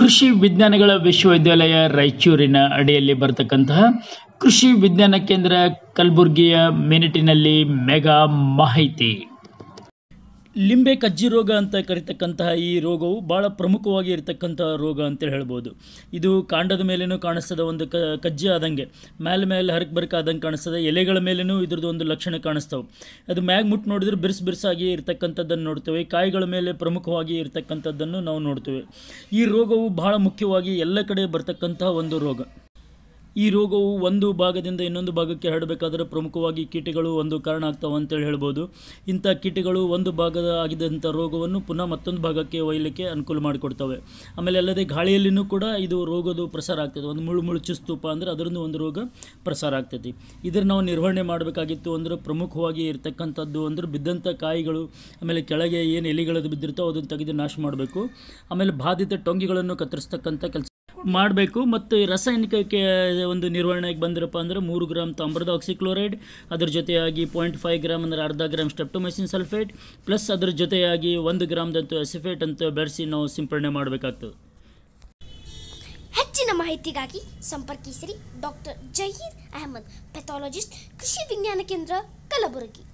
ಕೃಷಿ ವಿಜ್ಞಾನಗಳ ವಿಶ್ವವಿದ್ಯಾಲಯ ರಾಯಚೂರಿನ ಅಡಿಯಲ್ಲಿ ಬರತಕ್ಕಂತಹ ಕೃಷಿ ವಿಜ್ಞಾನ ಕೇಂದ್ರ ಕಲಬುರಗಿಯ ಮಿನಿಟಿನಲ್ಲಿ ಮೆಗಾ ಮಾಹಿತಿ ಲಿಂಬೆ ಕಜ್ಜಿ ರೋಗ ಅಂತ ಕರಿತಕ್ಕಂತಹ ಈ ರೋಗವು ಭಾಳ ಪ್ರಮುಖವಾಗಿ ಇರತಕ್ಕಂಥ ರೋಗ ಅಂತೇಳಿ ಹೇಳ್ಬೋದು ಇದು ಕಾಂಡದ ಮೇಲೇನೂ ಕಾಣಿಸ್ತದ ಒಂದು ಕ ಕಜ್ಜಿ ಆದಂಗೆ ಮ್ಯಾಲೆ ಮೇಲೆ ಹರಕ್ ಬರ್ಕ ಆದಂಗೆ ಕಾಣಿಸ್ತದೆ ಎಲೆಗಳ ಮೇಲೇನೂ ಇದ್ರದ್ದು ಒಂದು ಲಕ್ಷಣ ಕಾಣಿಸ್ತವೆ ಅದು ಮ್ಯಾಗ್ ಮುಟ್ಟು ನೋಡಿದ್ರೆ ಬಿರುಸು ಬಿರ್ಸಾಗಿ ಇರತಕ್ಕಂಥದ್ದನ್ನು ನೋಡ್ತೇವೆ ಕಾಯಿಗಳ ಮೇಲೆ ಪ್ರಮುಖವಾಗಿ ಇರತಕ್ಕಂಥದ್ದನ್ನು ನಾವು ನೋಡ್ತೇವೆ ಈ ರೋಗವು ಬಹಳ ಮುಖ್ಯವಾಗಿ ಎಲ್ಲ ಕಡೆ ಬರ್ತಕ್ಕಂತಹ ಒಂದು ರೋಗ ಈ ರೋಗವು ಒಂದು ಭಾಗದಿಂದ ಇನ್ನೊಂದು ಭಾಗಕ್ಕೆ ಹರಡಬೇಕಾದರೆ ಪ್ರಮುಖವಾಗಿ ಕೀಟಗಳು ಒಂದು ಕಾರಣ ಆಗ್ತಾವೆ ಅಂತೇಳಿ ಹೇಳ್ಬೋದು ಇಂಥ ಕೀಟಗಳು ಒಂದು ಭಾಗದ ಆಗಿದ್ದಂಥ ರೋಗವನ್ನು ಪುನಃ ಮತ್ತೊಂದು ಭಾಗಕ್ಕೆ ಒಯ್ಯಲಿಕ್ಕೆ ಅನುಕೂಲ ಮಾಡಿಕೊಡ್ತವೆ ಆಮೇಲೆ ಅಲ್ಲದೆ ಗಾಳಿಯಲ್ಲಿಯೂ ಕೂಡ ಇದು ರೋಗದ ಪ್ರಸಾರ ಆಗ್ತದೆ ಒಂದು ಮುಳು ಮುಳುಚು ಸ್ತೂಪ ಅಂದರೆ ಅದರಿಂದ ಒಂದು ರೋಗ ಪ್ರಸಾರ ಆಗ್ತೈತಿ ಇದರ ನಾವು ನಿರ್ವಹಣೆ ಮಾಡಬೇಕಾಗಿತ್ತು ಅಂದರೆ ಪ್ರಮುಖವಾಗಿ ಇರತಕ್ಕಂಥದ್ದು ಅಂದರೆ ಬಿದ್ದಂಥ ಕಾಯಿಗಳು ಆಮೇಲೆ ಕೆಳಗೆ ಏನು ಎಲೆಗಳದ್ದು ಬಿದ್ದಿರ್ತಾವೆ ಅದನ್ನು ತೆಗೆದು ನಾಶ ಮಾಡಬೇಕು ಆಮೇಲೆ ಬಾಧಿತ ಟೊಂಗಿಗಳನ್ನು ಕತ್ತರಿಸ್ತಕ್ಕಂಥ ಕೆಲಸ ಮಾಡಬೇಕು ಮತ್ತು ಈ ರಾಸಾಯನಿಕಕ್ಕೆ ಒಂದು ನಿರ್ವಹಣೆಗೆ ಬಂದಿರಪ್ಪ ಅಂದರೆ ಮೂರು ಗ್ರಾಮ್ ತಾಮ್ರದ ಆಕ್ಸಿಕ್ಲೋರೈಡ್ ಅದ್ರ ಜೊತೆಯಾಗಿ ಪಾಯಿಂಟ್ ಫೈವ್ ಗ್ರಾಮ್ ಅಂದರೆ ಅರ್ಧ ಗ್ರಾಮ್ ಸ್ಟೆಪ್ಟೊಮೆಸಿನ್ ಸಲ್ಫೇಟ್ ಪ್ಲಸ್ ಅದ್ರ ಜೊತೆಯಾಗಿ ಒಂದು ಗ್ರಾಮ್ದಂತೂ ಎಸಿಫೇಟ್ ಅಂತ ಬೆರೆಸಿ ನಾವು ಸಿಂಪಡಣೆ ಮಾಡಬೇಕಾಗ್ತದೆ ಹೆಚ್ಚಿನ ಮಾಹಿತಿಗಾಗಿ ಸಂಪರ್ಕಿಸಿರಿ ಡಾಕ್ಟರ್ ಜಹೀರ್ ಅಹಮದ್ ಪೆಥಾಲಜಿಸ್ಟ್ ಕೃಷಿ ವಿಜ್ಞಾನ ಕೇಂದ್ರ ಕಲಬುರಗಿ